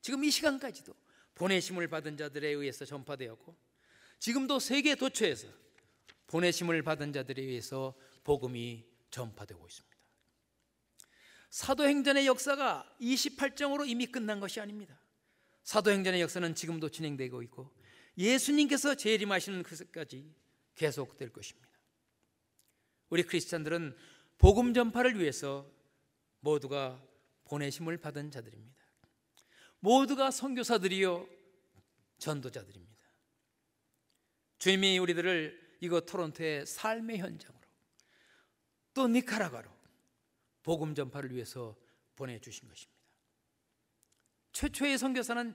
지금 이 시간까지도 보내심을 받은 자들에 의해서 전파되었고 지금도 세계 도처에서 보내심을 받은 자들에 의해서 복음이 전파되고 있습니다. 사도행전의 역사가 28장으로 이미 끝난 것이 아닙니다. 사도행전의 역사는 지금도 진행되고 있고 예수님께서 재림하시는 그까지 계속될 것입니다. 우리 크리스찬들은 복음 전파를 위해서 모두가 보내심을 받은 자들입니다. 모두가 선교사들이요 전도자들입니다. 주님이 우리들을 이거 토론토의 삶의 현장으로 또 니카라과로 복음 전파를 위해서 보내주신 것입니다. 최초의 선교사는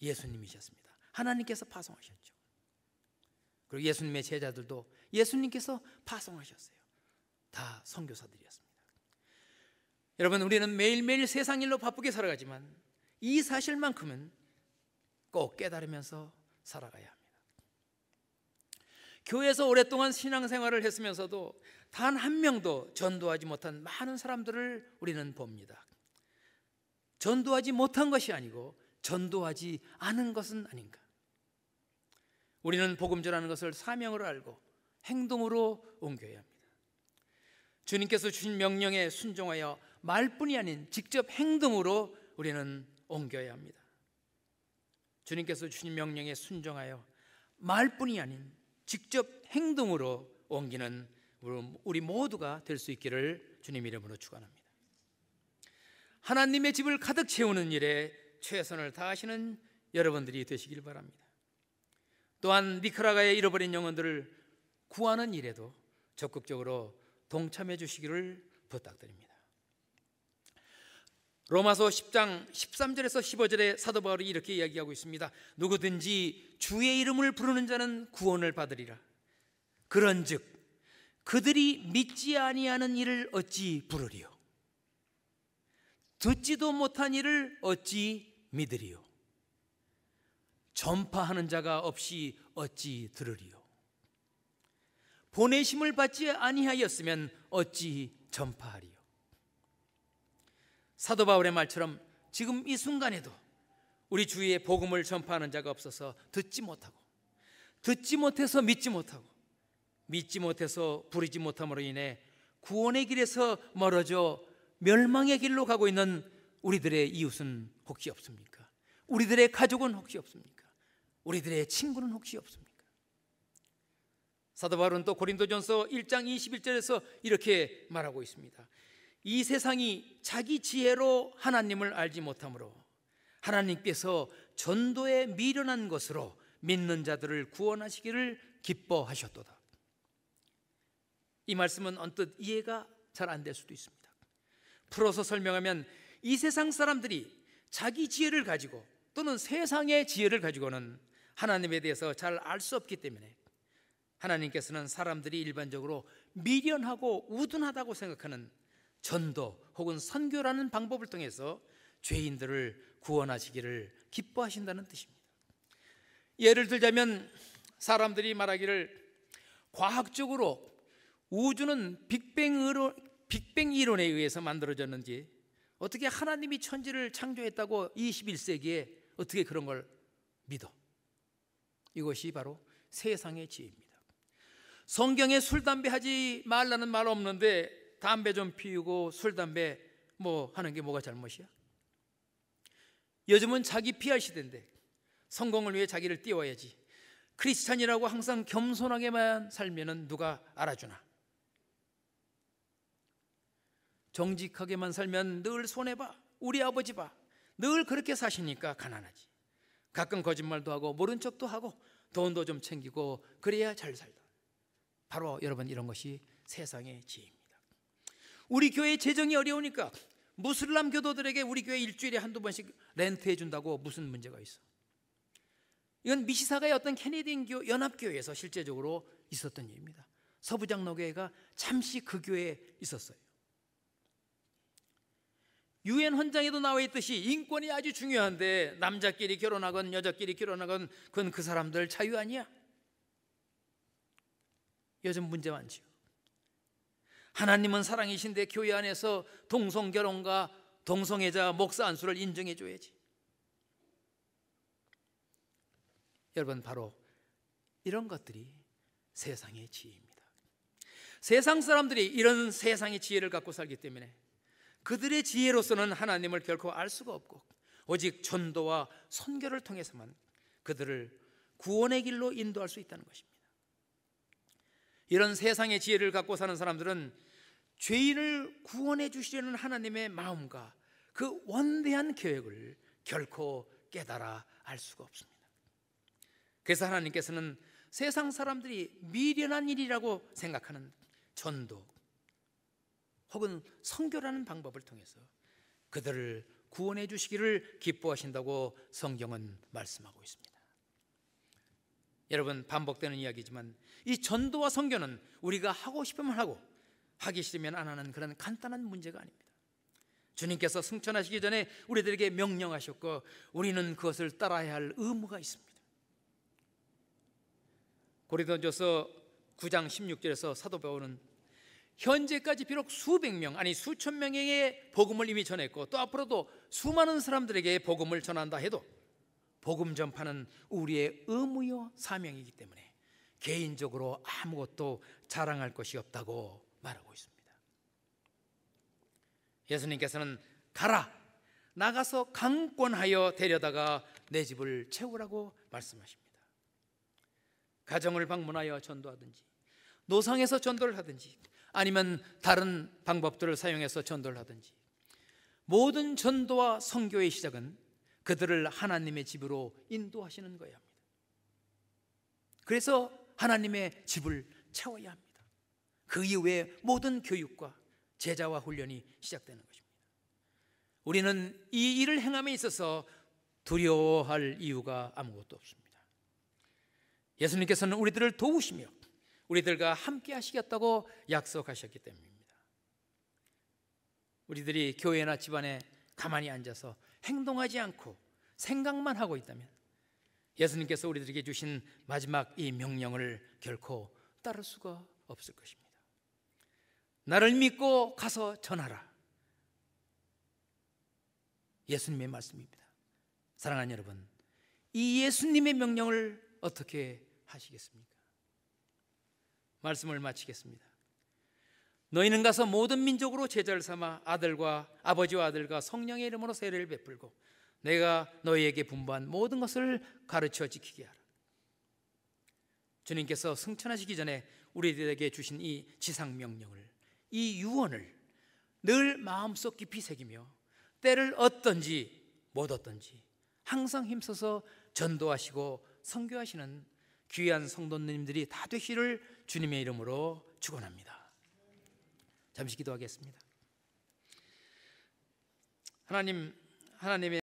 예수님이셨습니다. 하나님께서 파송하셨죠. 그리고 예수님의 제자들도 예수님께서 파송하셨어요. 다 선교사들이었습니다. 여러분 우리는 매일매일 세상 일로 바쁘게 살아가지만 이 사실만큼은 꼭 깨달으면서 살아가야 합니다. 교회에서 오랫동안 신앙생활을 했으면서도 단 한 명도 전도하지 못한 많은 사람들을 우리는 봅니다. 전도하지 못한 것이 아니고 전도하지 않은 것은 아닌가. 우리는 복음전하는 것을 사명으로 알고 행동으로 옮겨야 합니다. 주님께서 주신 명령에 순종하여 말뿐이 아닌 직접 행동으로 우리는 옮겨야 합니다. 주님께서 주신 명령에 순종하여 말뿐이 아닌 직접 행동으로 옮기는 우리 모두가 될 수 있기를 주님 이름으로 축원합니다. 하나님의 집을 가득 채우는 일에 최선을 다하시는 여러분들이 되시길 바랍니다. 또한 니카라가의 잃어버린 영혼들을 구하는 일에도 적극적으로 동참해 주시기를 부탁드립니다. 로마서 10장 13절에서 15절에 사도 바울이 이렇게 이야기하고 있습니다. 누구든지 주의 이름을 부르는 자는 구원을 받으리라. 그런즉 그들이 믿지 아니하는 일을 어찌 부르리요? 듣지도 못한 일을 어찌 믿으리요? 전파하는 자가 없이 어찌 들으리요? 보내심을 받지 아니하였으면 어찌 전파하리요? 사도 바울의 말처럼 지금 이 순간에도 우리 주위에 복음을 전파하는 자가 없어서 듣지 못하고 듣지 못해서 믿지 못하고 믿지 못해서 부리지 못함으로 인해 구원의 길에서 멀어져 멸망의 길로 가고 있는 우리들의 이웃은 혹시 없습니까? 우리들의 가족은 혹시 없습니까? 우리들의 친구는 혹시 없습니까? 사도 바울은 또 고린도전서 1장 21절에서 이렇게 말하고 있습니다. 이 세상이 자기 지혜로 하나님을 알지 못하므로 하나님께서 전도에 미련한 것으로 믿는 자들을 구원하시기를 기뻐하셨도다. 이 말씀은 언뜻 이해가 잘 안 될 수도 있습니다. 풀어서 설명하면 이 세상 사람들이 자기 지혜를 가지고 또는 세상의 지혜를 가지고는 하나님에 대해서 잘 알 수 없기 때문에 하나님께서는 사람들이 일반적으로 미련하고 우둔하다고 생각하는 전도 혹은 선교라는 방법을 통해서 죄인들을 구원하시기를 기뻐하신다는 뜻입니다. 예를 들자면 사람들이 말하기를 과학적으로 우주는 빅뱅 이론, 빅뱅 이론에 의해서 만들어졌는지 어떻게 하나님이 천지를 창조했다고 21세기에 어떻게 그런 걸 믿어? 이것이 바로 세상의 지혜입니다. 성경에 술 담배 하지 말라는 말 없는데 담배 좀 피우고 술 담배 뭐 하는 게 뭐가 잘못이야? 요즘은 자기 피할 시대인데 성공을 위해 자기를 띄워야지. 크리스찬이라고 항상 겸손하게만 살면은 누가 알아주나? 정직하게만 살면 늘 손해 봐. 우리 아버지 봐. 늘 그렇게 사시니까 가난하지. 가끔 거짓말도 하고 모른 척도 하고 돈도 좀 챙기고 그래야 잘 살다. 바로 여러분 이런 것이 세상의 지혜 우리 교회 재정이 어려우니까 무슬람 교도들에게 우리 교회 일주일에 한두 번씩 렌트해 준다고 무슨 문제가 있어? 이건 미시사가의 어떤 캐네디인 교 연합교회에서 실제적으로 있었던 일입니다. 서부장로교회가 잠시 그 교회에 있었어요. 유엔 헌장에도 나와 있듯이 인권이 아주 중요한데 남자끼리 결혼하건 여자끼리 결혼하건 그건 그 사람들 자유 아니야. 요즘 문제 많지요. 하나님은 사랑이신데 교회 안에서 동성 결혼과 동성애자 목사 안수를 인정해 줘야지. 여러분 바로 이런 것들이 세상의 지혜입니다. 세상 사람들이 이런 세상의 지혜를 갖고 살기 때문에 그들의 지혜로서는 하나님을 결코 알 수가 없고 오직 전도와 선교를 통해서만 그들을 구원의 길로 인도할 수 있다는 것입니다. 이런 세상의 지혜를 갖고 사는 사람들은 죄인을 구원해 주시려는 하나님의 마음과 그 원대한 계획을 결코 깨달아 알 수가 없습니다. 그래서 하나님께서는 세상 사람들이 미련한 일이라고 생각하는 전도 혹은 성교라는 방법을 통해서 그들을 구원해 주시기를 기뻐하신다고 성경은 말씀하고 있습니다. 여러분 반복되는 이야기지만 이 전도와 성교는 우리가 하고 싶으면 하고 하기 싫으면 안 하는 그런 간단한 문제가 아닙니다. 주님께서 승천하시기 전에 우리들에게 명령하셨고 우리는 그것을 따라야 할 의무가 있습니다. 고린도전서 9장 16절에서 사도 바울은 현재까지 비록 수백 명 아니 수천 명에게 복음을 이미 전했고 또 앞으로도 수많은 사람들에게 복음을 전한다 해도 복음 전파는 우리의 의무요 사명이기 때문에 개인적으로 아무것도 자랑할 것이 없다고 말하고 있습니다. 예수님께서는 가라 나가서 강권하여 데려다가 내 집을 채우라고 말씀하십니다. 가정을 방문하여 전도하든지 노상에서 전도를 하든지 아니면 다른 방법들을 사용해서 전도를 하든지 모든 전도와 선교의 시작은 그들을 하나님의 집으로 인도하시는 거예요. 그래서 하나님의 집을 채워야 합니다. 그 이후에 모든 교육과 제자와 훈련이 시작되는 것입니다. 우리는 이 일을 행함에 있어서 두려워할 이유가 아무것도 없습니다. 예수님께서는 우리들을 도우시며 우리들과 함께 하시겠다고 약속하셨기 때문입니다. 우리들이 교회나 집안에 가만히 앉아서 행동하지 않고 생각만 하고 있다면 예수님께서 우리들에게 주신 마지막 이 명령을 결코 따를 수가 없을 것입니다. 나를 믿고 가서 전하라. 예수님의 말씀입니다. 사랑하는 여러분, 이 예수님의 명령을 어떻게 하시겠습니까? 말씀을 마치겠습니다. 너희는 가서 모든 민족으로 제자를 삼아 아들과 아버지와 아들과 성령의 이름으로 세례를 베풀고 내가 너희에게 분부한 모든 것을 가르쳐 지키게 하라. 주님께서 승천하시기 전에 우리들에게 주신 이 지상 명령을 이 유언을 늘 마음속 깊이 새기며 때를 얻든지 못 얻든지 항상 힘써서 전도하시고 성교하시는 귀한 성도님들이 다 되시를 주님의 이름으로 축원합니다. 잠시 기도하겠습니다. 하나님 하나님의